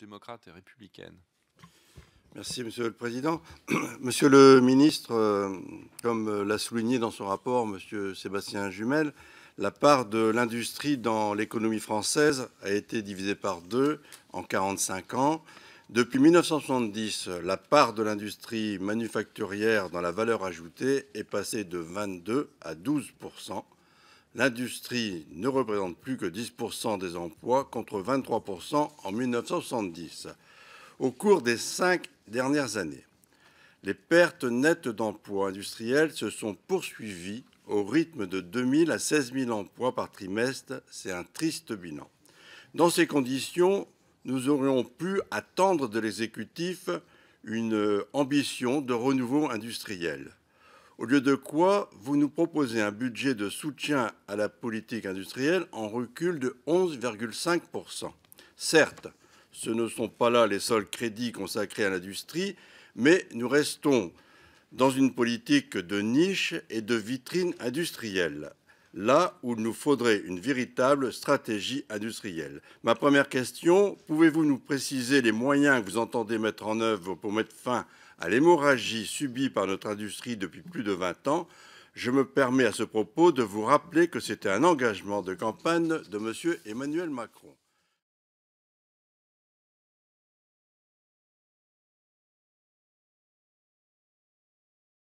démocrate et républicaine. Merci, Monsieur le Président. Monsieur le Ministre, euh, comme euh, l'a souligné dans son rapport Monsieur Sébastien Jumel, la part de l'industrie dans l'économie française a été divisée par deux en 45 ans. Depuis 1970, la part de l'industrie manufacturière dans la valeur ajoutée est passée de 22 à 12 l'industrie ne représente plus que 10% des emplois contre 23% en 1970. Au cours des cinq dernières années, les pertes nettes d'emplois industriels se sont poursuivies au rythme de 2000 à 16 000 emplois par trimestre. C'est un triste bilan. Dans ces conditions, nous aurions pu attendre de l'exécutif une ambition de renouveau industriel. Au lieu de quoi, vous nous proposez un budget de soutien à la politique industrielle en recul de 11,5%. Certes, ce ne sont pas là les seuls crédits consacrés à l'industrie, mais nous restons dans une politique de niche et de vitrine industrielle là où il nous faudrait une véritable stratégie industrielle. Ma première question, pouvez-vous nous préciser les moyens que vous entendez mettre en œuvre pour mettre fin à l'hémorragie subie par notre industrie depuis plus de 20 ans Je me permets à ce propos de vous rappeler que c'était un engagement de campagne de M. Emmanuel Macron.